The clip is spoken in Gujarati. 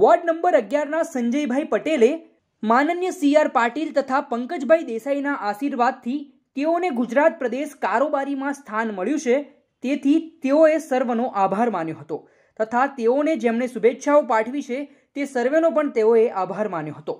વોર્ડ નંબર અગિયારના સંજયભાઈ પટેલે માનન્ય સીઆર પાટીલ તથા પંકજભાઈ દેસાઈના આશીર્વાદથી તેઓને ગુજરાત પ્રદેશ કારોબારીમાં સ્થાન મળ્યું છે તેથી તેઓએ સર્વનો આભાર માન્યો હતો તથા તેઓને જેમણે શુભેચ્છાઓ પાઠવી છે તે સર્વેનો પણ તેઓએ આભાર માન્યો હતો